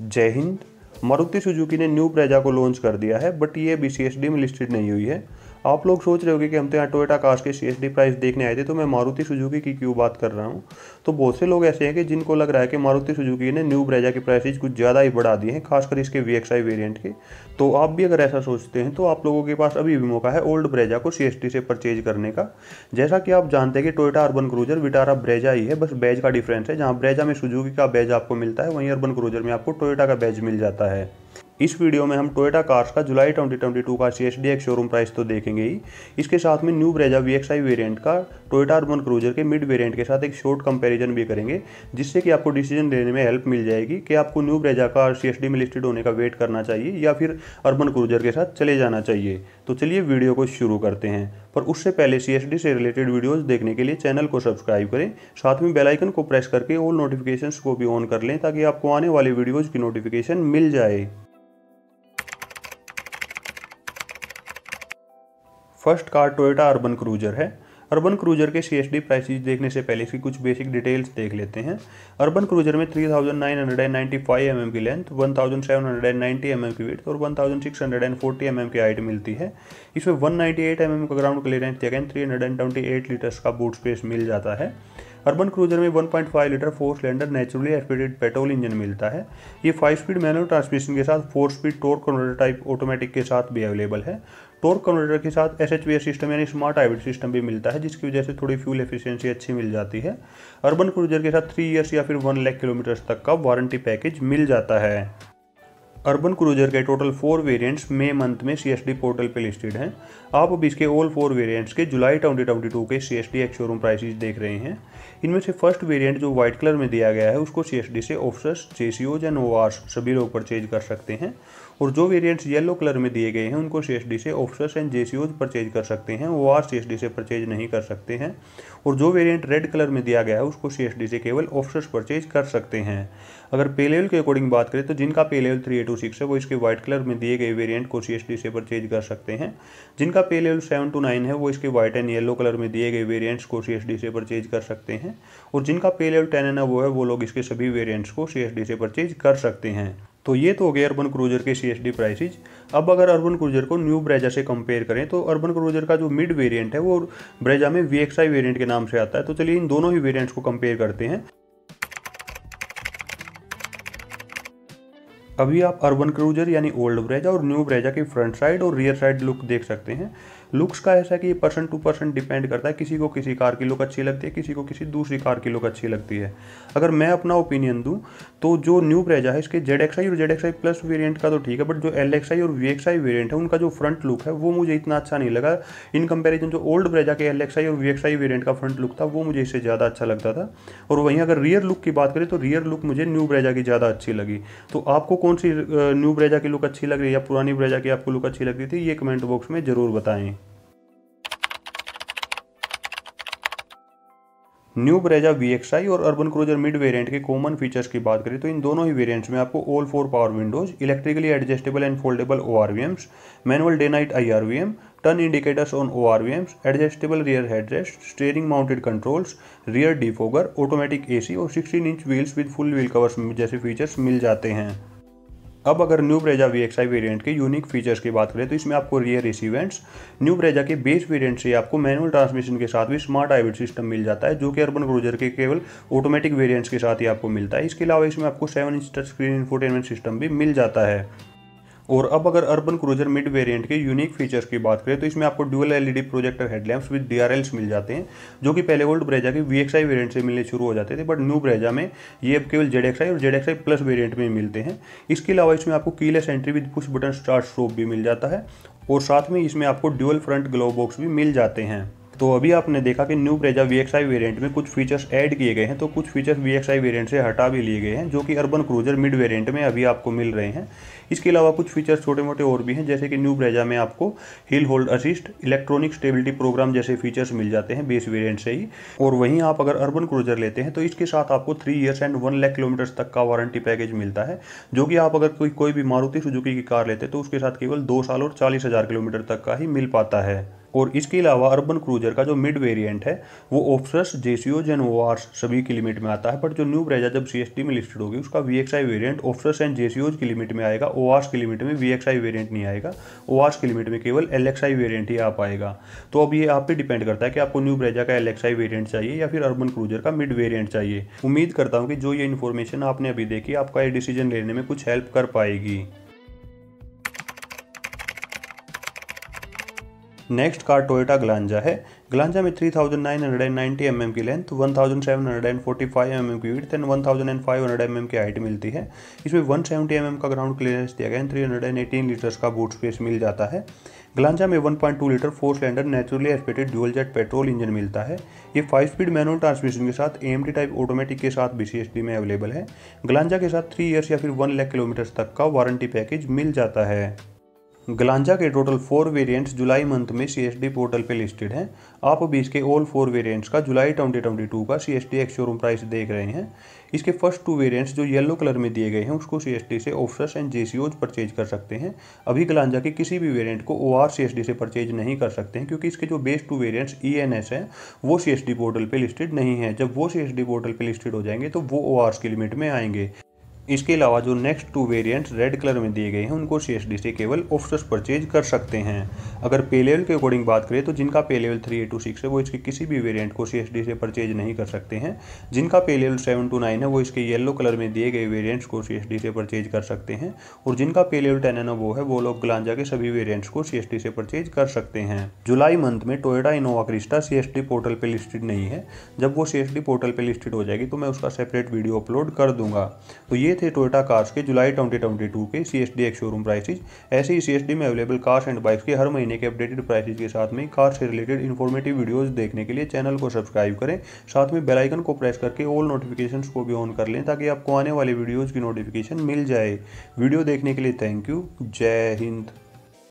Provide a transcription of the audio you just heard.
जय हिंद मारुति सुजुकी ने न्यू प्रेजा को लॉन्च कर दिया है बट ये बी सी में लिस्टेड नहीं हुई है आप लोग सोच रहे होगे कि हम तो यहाँ टोयोटा कार्स के सी प्राइस देखने आए थे तो मैं मारुति सुजुकी की क्यों बात कर रहा हूँ तो बहुत से लोग ऐसे हैं कि जिनको लग रहा है कि मारुति सुजुकी ने न्यू ब्रेजा के प्राइसेज कुछ ज़्यादा ही बढ़ा दिए हैं खासकर इसके वी एक्स के तो आप भी अगर ऐसा सोचते हैं तो आप लोगों के पास अभी भी मौका है ओल्ड ब्रेजा को सी से परचेज करने का जैसा कि आप जानते हैं कि Toyota Urban Cruiser Vitara Brezza ही है बस बैज का डिफरेंस है जहाँ ब्रेजा में सुजुकी का बैज आपको मिलता है वहीं अर्बन क्रूजर में आपको टोयटा का बैज मिल जाता है इस वीडियो में हम टोयोटा कार्स का जुलाई 2022 का C S D showroom price तो देखेंगे ही इसके साथ में new Brezza V X I variant का टोयोटा अर्बन क्रूजर के मिड वेरियंट के साथ एक शॉर्ट कंपैरिजन भी करेंगे जिससे कि आपको डिसीजन लेने में हेल्प मिल जाएगी कि आपको न्यू ब्रेजा का सी एस डी में लिस्टेड होने का वेट करना चाहिए या फिर अर्बन क्रूजर के साथ चले जाना चाहिए तो चलिए वीडियो को शुरू करते हैं पर उससे पहले सी एस डी से रिलेटेड वीडियोज़ देखने के लिए चैनल को सब्सक्राइब करें साथ में बेलाइकन को प्रेस करके ऑल नोटिफिकेशन को भी ऑन कर लें ताकि आपको आने वाले वीडियोज़ की नोटिफिकेशन मिल जाए first car Toyota Urban Cruiser है अर्बन क्रूजर के सी एस डी प्राइसिस देखने से पहले इसकी कुछ बेसिक डिटेल्स देख लेते हैं अर्बन क्रूजर में 3995 एम mm की लेंथ 1790 एम की वेट और 1640 एम mm की हाइट मिलती है इसमें 198 एम mm का ground clearance and twenty eight litres का बूट स्पेस मिल जाता है अर्बन क्रूजर में 1.5 litre four cylinder naturally aspirated petrol engine मिलता है ये फाइव स्पीड मैनुअल ट्रांसमिशन के साथ four speed torque converter type automatic के साथ भी अवेलेबल है टोर कन्वर्टर के साथ एस एच सिस्टम यानी स्मार्ट हाइब्रिड सिस्टम भी मिलता है जिसकी वजह से थोड़ी फ्यूल एफिशियंसी अच्छी मिल जाती है अर्बन क्रूजर के साथ थ्री ईयर्स या फिर वन लैख किलोमीटर्स तक का वारंटी पैकेज मिल जाता है अर्बन क्रूजर के टोटल फोर वेरिएंट्स मई मंथ में सी पोर्टल पर लिस्टेड हैं आप अब इसके ऑल फोर वेरिएंट्स के जुलाई 2022 के C S D ex showroom prices देख रहे हैं इनमें से फर्स्ट वेरिएंट जो व्हाइट कलर में दिया गया है उसको सी से ऑफिसर्स ओज एंड ओ सभी लोग परचेज कर सकते हैं और जो वेरिएंट्स येलो कलर में दिए गए हैं उनको सी से ऑफिसर्स एंड जेसीओज परचेज कर सकते हैं ओ आर से परचेज नहीं कर सकते हैं और जो वेरिएंट रेड कलर में दिया गया है उसको सी से केवल ऑफिसर्स परचेज कर सकते हैं अगर पे लेवल के अकॉर्डिंग बात करें तो जिनका pay level three A two two six है वो इसके व्हाइट कलर में दिए गए वेरिएंट को सी से परचेज कर सकते हैं जिनका pay level seven to nine है वो इसके व्हाइट एंड येलो कलर में दिए गए वेरिएंट्स को सी से परचेज कर सकते हैं और जिनका पे लेवल टेन है वो है वो लोग इसके सभी वेरियंट्स को सी से परचेज कर सकते हैं तो ये तो हो गए अर्बन क्रूजर के सी एस डी प्राइसिज अब अगर अर्बन क्रूजर को न्यू ब्रेजा से कंपेयर करें तो अर्बन क्रूजर का जो मिड वेरिएंट है वो ब्रेजा में वी एक्स आई वेरियंट के नाम से आता है तो चलिए इन दोनों ही वेरिएंट्स को कंपेयर करते हैं अभी आप अर्बन क्रूजर यानी ओल्ड ब्रेजा और न्यू ब्रेजा की फ्रंट साइड और रियर साइड लुक देख सकते हैं लुक्स का ऐसा कि ये पर्सन टू पर्सन डिपेंड करता है किसी को किसी कार की लुक अच्छी लगती है किसी को किसी दूसरी कार की लुक अच्छी लगती है अगर मैं अपना ओपिनियन दूँ तो जो न्यू ब्रेजा है इसके जेड एक्स आई और Z X I plus variant का तो ठीक है बट जो एल एक्स आई और वी एक्स आई वेरियंट है उनका जो फ्रंट लुक है वो मुझे इतना अच्छा नहीं लगा इन कंपेरिजन जो ओल्ड ब्रेजा के एल एक्स आई और वी एक्स आई वेरियंट का फ्रंट लुक था वो मुझे इससे ज़्यादा अच्छा लगता था और वहीं अगर रियर लुक की बात करें तो रियर लुक मुझे न्यू ब्रेजा की ज़्यादा अच्छी लगी तो आपको कौन सी न्यू ब्रेजा की लुक अच्छी लग रही है या पुरानी ब्रेजा की आपको लुक अच्छी लग रही थी ये कमेंट बॉक्स में ज़रूर बताएं न्यू ब्रेजा वी और अर्बन क्रूजर मिड वेरिएंट के कॉमन फीचर्स की बात करें तो इन दोनों ही वेरिएंट्स में आपको all four power windows electrically adjustable and foldable O R V Ms manual day night I R V M turn indicators on O R V Ms adjustable rear headrest steering mounted controls rear defogger automatic A C और sixteen inch wheels with full wheel covers जैसे features मिल जाते हैं अब अगर new Brezza V X I variant के unique features की बात करें तो इसमें आपको रियर रिसीवेंट्स न्यू ब्रेजा के बेस वेरिएंट से आपको मैनुअल ट्रांसमिशन के साथ भी स्मार्ट हाइब्रिड सिस्टम मिल जाता है जो कि अर्बन क्रूजर के केवल ऑटोमेटिक वेरियंट्स के साथ ही आपको मिलता है इसके अलावा इसमें आपको seven inch touch screen infotainment system भी मिल जाता है और अब अगर अर्बन क्रूजर मिड वेरिएंट के यूनिक फीचर्स की बात करें तो इसमें आपको dual LED projector headlamps with DRLs मिल जाते हैं जो कि पहले ओल्ड ब्रेजा के वीएक्सआई वेरिएंट से मिलने शुरू हो जाते थे बट न्यू ब्रेजा में ये अब केवल आई और जेडएक्सआई प्लस वेरियंट में मिलते हैं इसके अलावा इसमें आपको keyless entry with push button start stop भी मिल जाता है और साथ में इसमें आपको ड्यूअल फ्रंट ग्लोव बॉक्स भी मिल जाते हैं तो अभी आपने देखा कि न्यू ब्रेजा वी एक्स में कुछ फीचर्स ऐड किए गए हैं तो कुछ फीचर्स वी एक्स से हटा भी लिए गए हैं जो कि अर्बन क्रूजर मिड वेरियंट में अभी आपको मिल रहे हैं इसके अलावा कुछ फीचर्स छोटे मोटे और भी हैं जैसे कि न्यू ब्रेजा में आपको hill hold assist electronic stability programme जैसे फीचर्स मिल जाते हैं बेस वेरिएंट से ही और वहीं आप अगर अर्बन क्रूजर लेते हैं तो इसके साथ आपको three years and one lakh kilometres तक का वारंटी पैकेज मिलता है जो कि आप अगर कोई कोई भी मारुति सुजुकी की कार लेते हैं तो उसके साथ केवल दो साल और चालीस हज़ार किलोमीटर तक का ही मिल पाता है और इसके अलावा अर्बन क्रूजर का जो मिड वेरिएंट है वो ऑप्सस ओ जेनोवार्स सभी की लिमिट में आता है बट जो न्यू ब्रेजा जब सी में लिस्टेड होगी उसका V X I variant officers and J की लिमिट में आएगा आर्स की लिमिट में वी एक्स आई वेरियंट नहीं आएगा आर्स की लिमिट में केवल एल एक्स आई वेरियंट ही आ पाएगा तो अब ये आप पे डिपेंड करता है कि आपको न्यू ब्रेजा का एल एक्स आई वेरियंट चाहिए या फिर अर्बन क्रूजर का मिड वेरियंट चाहिए उम्मीद करता हूँ कि जो ये इन्फॉर्मेशन आपने अभी देखी आपका ये डिसीजन लेने में कुछ हेल्प कर पाएगी नेक्स्ट कार टोयोटा ग्लांजा है ग्लांजा में 3990 एम की लेंथ 1745 थाउजेंड की विड्थ एंड 1500 एम की हाइट मिलती है इसमें 170 mm का ग्राउंड क्लियरेंस दिया गया है 318 लीटर्स का बूट स्पेस मिल जाता है ग्लांजा में 1.2 litre four cylinder naturally aspirated dual jet petrol engine मिलता है ये फाइव स्पीड मैनुअल ट्रांसमिशन के साथ एम टाइप ऑटोमेटिक के साथ बी में अवेलेबल है ग्लांजा के साथ थ्री ईयर्स या फिर वन लैख किलोमीटर्स तक का वारंटी पैकेज मिल जाता है गलांजा के टोटल फोर वेरिएंट्स जुलाई मंथ में सी पोर्टल पे लिस्टेड हैं आप अभी इसके ऑल फोर वेरिएंट्स का जुलाई 2022 का सीएसडी एक्स शोरूम प्राइस देख रहे हैं इसके फर्स्ट टू वेरिएंट्स जो येलो कलर में दिए गए हैं उसको सी से officers and J C purchase कर सकते हैं अभी गलांजा के किसी भी वेरियंट को ओ आर से परचेज नहीं कर सकते हैं क्योंकि इसके जो बेस्ट टू वेरियंट्स ई हैं वो सी पोर्टल पर लिस्टेड नहीं है जब वो सी पोर्टल पर लिस्टेड हो जाएंगे तो वो ओ की लिमिट में आएंगे इसके अलावा जो next two variants red colour में दिए गए हैं उनको सी से केवल ऑफिसर्स परचेज कर सकते हैं अगर पे लेवल के अकॉर्डिंग बात करें तो जिनका pay level three to six है वो इसके किसी भी वेरिएंट को सी से परचेज नहीं कर सकते हैं जिनका pay level seven to nine है वो इसके येलो कलर में दिए गए वेरियंट्स को सी से परचेज कर सकते हैं और जिनका पे लेवल टेन एन वो है वो लोग गलांजा के सभी वेरियंट्स को सी से परचेज कर सकते हैं जुलाई मंथ में Toyota Innova Crysta C portal पर लिस्टेड नहीं है जब वो सी पोर्टल पर लिस्टेड हो जाएगी तो मैं उसका सेपरेट वीडियो अपलोड कर दूंगा तो ये थे टोयोटा कार्स के जुलाई 2022 के C S D ex showroom prices ऐसे ही सी में अवेलेबल कार्स एंड बाइक्स के हर महीने के अपडेटेड प्राइसेज के साथ में कार से रिलेटेड इन्फॉर्मेटिव वीडियोज देखने के लिए चैनल को सब्सक्राइब करें साथ में बेल आइकन को प्रेस करके ऑल नोटिफिकेशन को भी ऑन कर लें ताकि आपको आने वाले वीडियोज़ की नोटिफिकेशन मिल जाए वीडियो देखने के लिए थैंक यू जय हिंद